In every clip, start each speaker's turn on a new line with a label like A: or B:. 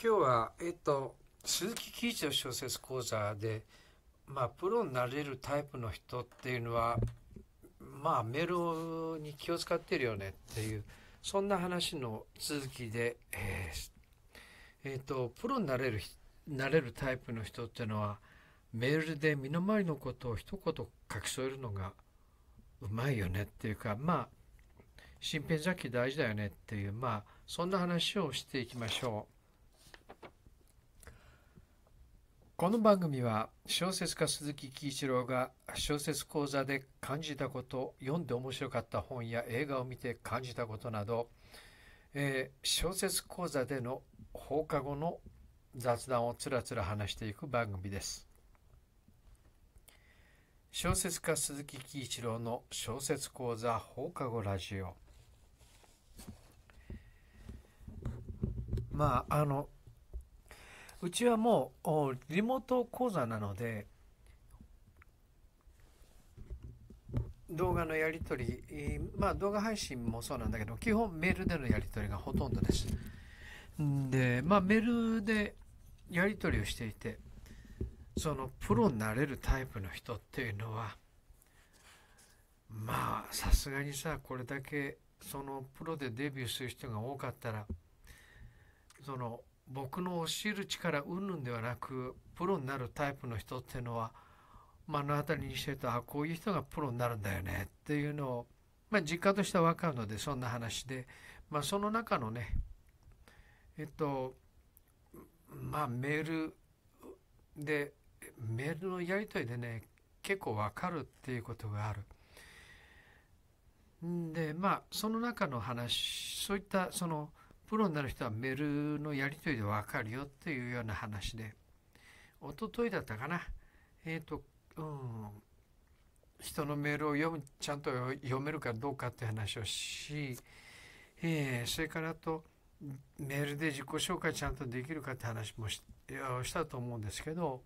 A: 今日は、えっと、鈴木喜一の小説講座で、まあ、プロになれるタイプの人っていうのは、まあ、メールに気を使ってるよねっていう、そんな話の続きで、えーえっと、とプロになれるなれるタイプの人っていうのはメールで身の回りのことを一言書き添えるのがうまいよねっていうかまあ身辺雑記大事だよねっていうまあそんな話をしていきましょう。この番組は小説家鈴木喜一郎が小説講座で感じたこと読んで面白かった本や映画を見て感じたことなど、えー、小説講座での放課後の雑談をつらつら話していく番組です小説家鈴木喜一郎の小説講座放課後ラジオまああのうちはもうリモート講座なので動画のやり取り、まあ動画配信もそうなんだけど、基本メールでのやり取りがほとんどです。で、まあメールでやり取りをしていて、そのプロになれるタイプの人っていうのは、まあさすがにさ、これだけそのプロでデビューする人が多かったら、その僕の教える力云々ではなくプロになるタイプの人っていうのは目の当たりにしてるとあこういう人がプロになるんだよねっていうのを、まあ、実家としては分かるのでそんな話で、まあ、その中のねえっとまあメールでメールのやり取りでね結構分かるっていうことがある。でまあその中の話そういったそのプロになる人はメールのやり取りでわかるよっていうような話で、おとといだったかな。えっ、ー、と、うん、人のメールを読む、ちゃんと読めるかどうかって話をし、えー、それからあと、メールで自己紹介ちゃんとできるかって話もししたと思うんですけど、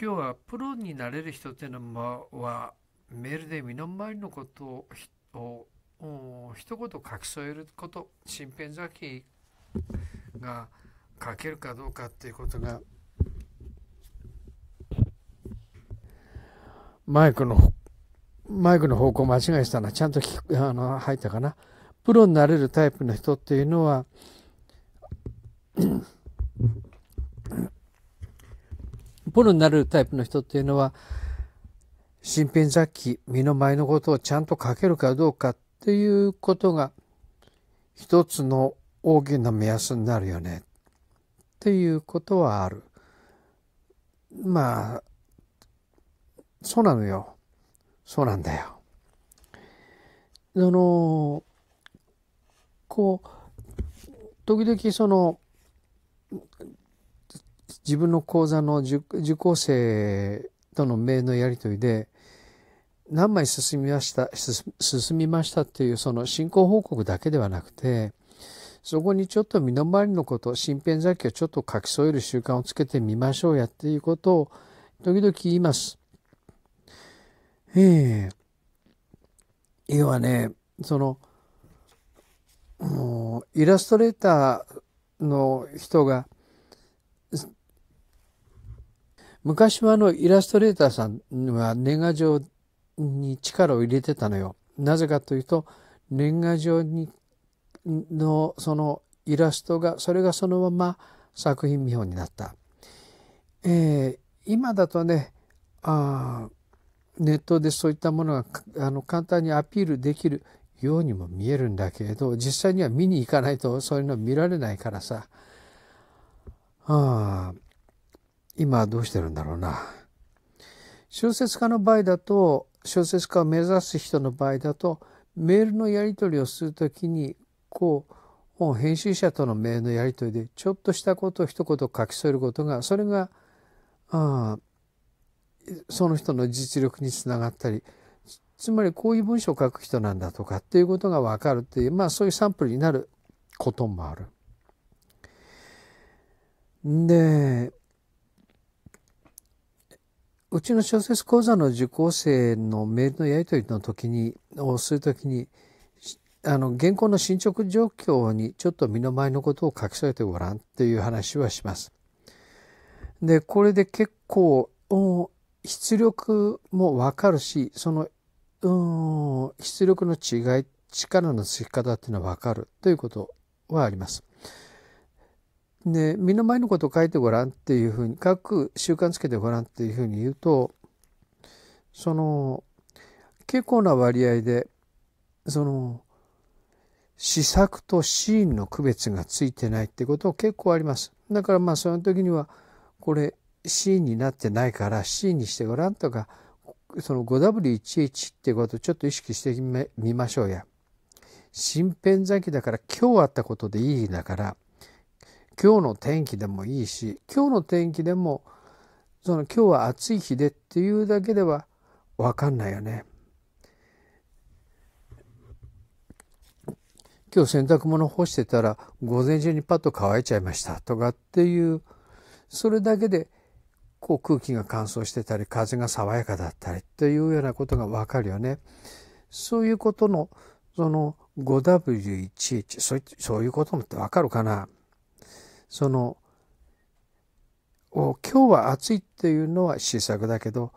A: 今日はプロになれる人っていうのはメールで身の回りのことを一言書き添えること身辺雑きが書けるかどうかっていうことがマイクのマイクの方向間違えたなちゃんとあの入ったかなプロになれるタイプの人っていうのは プロになれるタイプの人っていうのは身辺雑記身の前のことをちゃんと書けるかどうかっということが一つの大きな目安になるよねっていうことはある。まあそうなのよ。そうなんだよ。あのこう時々その自分の講座の受講生との名のやり取りで何枚進みました、進みましたっていうその進行報告だけではなくて、そこにちょっと身の回りのこと、身辺雑記をちょっと書き添える習慣をつけてみましょうやっていうことを時々言います。ええー。要はね、その、もうイラストレーターの人が、昔はあのイラストレーターさんは年賀状に力を入れてたのよ。なぜかというと年賀状にのそのイラストがそれがそのまま作品見本になった。えー、今だとねあネットでそういったものがあの簡単にアピールできるようにも見えるんだけれど実際には見に行かないとそういうの見られないからさあ今どうしてるんだろうな。小説家の場合だと小説家を目指す人の場合だとメールのやり取りをする時にこう編集者とのメールのやり取りでちょっとしたことを一言書き添えることがそれがあその人の実力につながったりつまりこういう文章を書く人なんだとかっていうことが分かるっていうまあそういうサンプルになることもある。でうちの小説講座の受講生のメールのやり取りの時にをする時にあの原稿の進捗状況にちょっと身の前のことを書き添えてごらんという話はします。でこれで結構出力もわかるしそのうん出力の違い力のつき方っていうのはわかるということはあります。ね、目の前のことを書いてごらんっていうふうに書く習慣つけてごらんっていうふうに言うとその結構な割合でその試作とシーンの区別がついてないってこと結構あります。だからまあその時にはこれシーンになってないからシーンにしてごらんとかその 5W11 ってことをちょっと意識してみましょうや。新編咲だから今日あったことでいいだから今日の天気でもいいし今日の天気でもその今日は暑い日でっていうだけでは分かんないよね。今日洗濯物干してたら午前中にパッと乾いちゃいましたとかっていうそれだけでこう空気が乾燥してたり風が爽やかだったりというようなことが分かるよね。そういうことのその 5W11 そういうこともって分かるかなその今日は暑いっていうのは試作だけど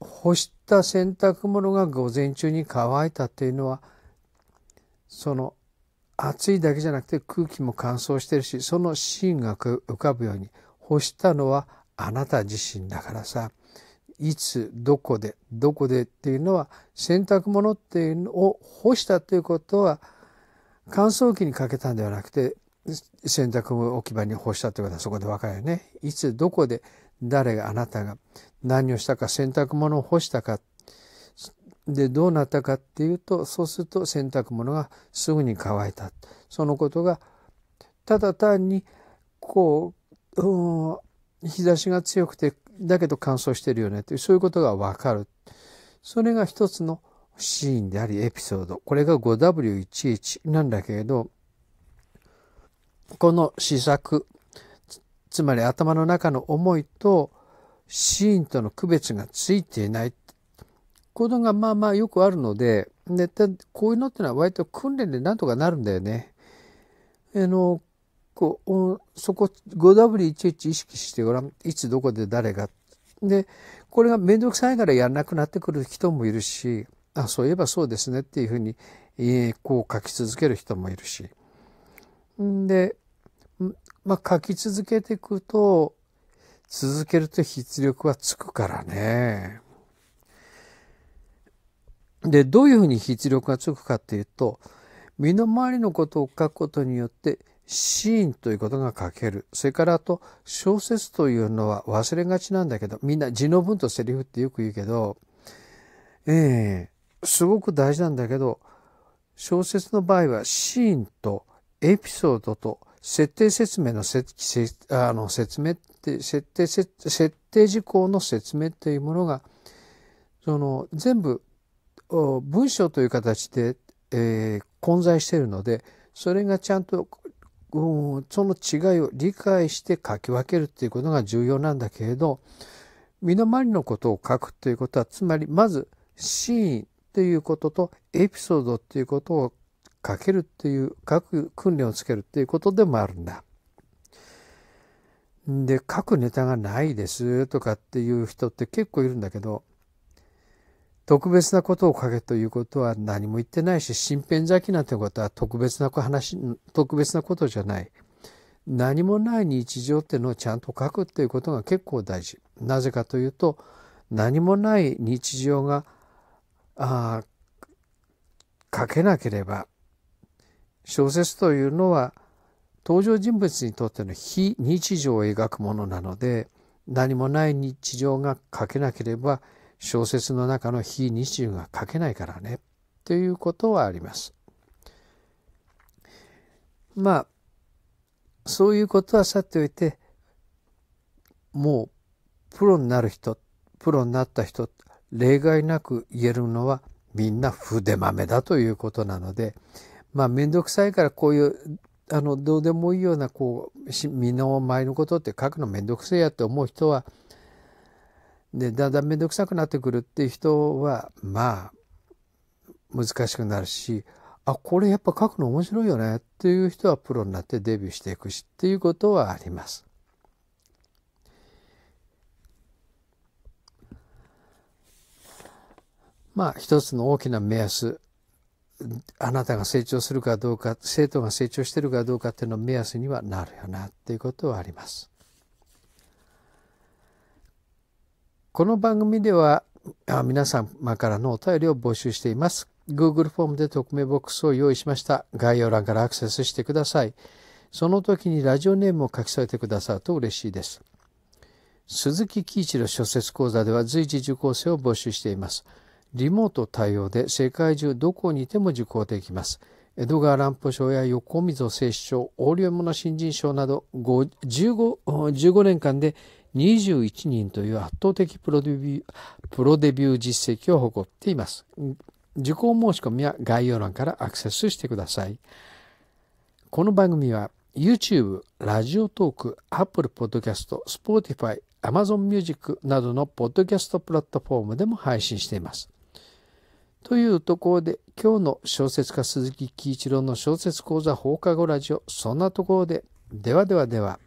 A: 干した洗濯物が午前中に乾いたっていうのはその暑いだけじゃなくて空気も乾燥してるしその芯が浮かぶように干したのはあなた自身だからさいつどこでどこでっていうのは洗濯物っていうのを干したっていうことは乾燥機にかけたんではなくて洗濯置き場に干したってことはそこで分かるよね。いつどこで誰があなたが何をしたか洗濯物を干したかでどうなったかっていうとそうすると洗濯物がすぐに乾いたそのことがただ単にこう、うん、日差しが強くてだけど乾燥してるよねというそういうことが分かるそれが一つのシーンでありエピソードこれが 5W11 なんだけれどこの試作つまり頭の中の思いとシーンとの区別がついていないことがまあまあよくあるのでこういうのってのは割と訓練でなんとかなるんだよね。あのこうそこ 5W11 意識してごらんいつどこで誰が。でこれが面倒くさいからやらなくなってくる人もいるしあそういえばそうですねっていうふうに、えー、こう書き続ける人もいるし。んで、まあ、書き続けていくと、続けると筆力はつくからね。で、どういうふうに筆力がつくかっていうと、身の回りのことを書くことによって、シーンということが書ける。それからあと、小説というのは忘れがちなんだけど、みんな字の文とセリフってよく言うけど、ええー、すごく大事なんだけど、小説の場合はシーンとエピソードと設定説明のあの説明って設定設定事項の説明というものがその全部文章という形で、えー、混在しているのでそれがちゃんと、うん、その違いを理解して書き分けるっていうことが重要なんだけれど身の回りのことを書くということはつまりまずシーンということとエピソードっていうことを書けるっていう書く訓練をつけるっていうことでもあるんだ。で書くネタがないですとかっていう人って結構いるんだけど特別なことを書けということは何も言ってないし身辺咲きなんてことは特別な話特別なことじゃない何もない日常っていうのをちゃんと書くっていうことが結構大事なぜかというと何もない日常があ書けなければ小説というのは登場人物にとっての非日常を描くものなので何もない日常が書けなければ小説の中の非日常が書けないからねということはあります。まあそういうことはさておいてもうプロになる人プロになった人例外なく言えるのはみんな筆豆だということなのでまあ、めんどくさいからこういう、あの、どうでもいいような、こう、身の前のことって書くのめんどくせえやって思う人は、で、だんだんめんどくさくなってくるっていう人は、まあ、難しくなるし、あ、これやっぱ書くの面白いよねっていう人はプロになってデビューしていくしっていうことはあります。まあ一つの大きな目安あなたが成長するかどうか生徒が成長してるかどうかっていうの目安にはなるよなっていうことはあります。この番組では皆様からのお便りを募集しています。Google フォームで匿名ボックスを用意しました。概要欄からアクセスしてください。その時にラジオネームを書き添えてくださると嬉しいです。鈴木喜一の小説講座では随時受講生を募集しています。リモート対応で世界中どこにいても受講できます。江戸川乱歩賞や横溝正史賞、横領物新人賞など 15, 15年間で21人という圧倒的プロデビュープロデビュー実績を誇っています。受講申し込みは概要欄からアクセスしてください。この番組は YouTube、ラジオトーク、Apple Podcast、Spotify、Amazon Music などのポッドキャストプラットフォームでも配信しています。というところで今日の小説家鈴木喜一郎の小説講座放課後ラジオそんなところでではではでは。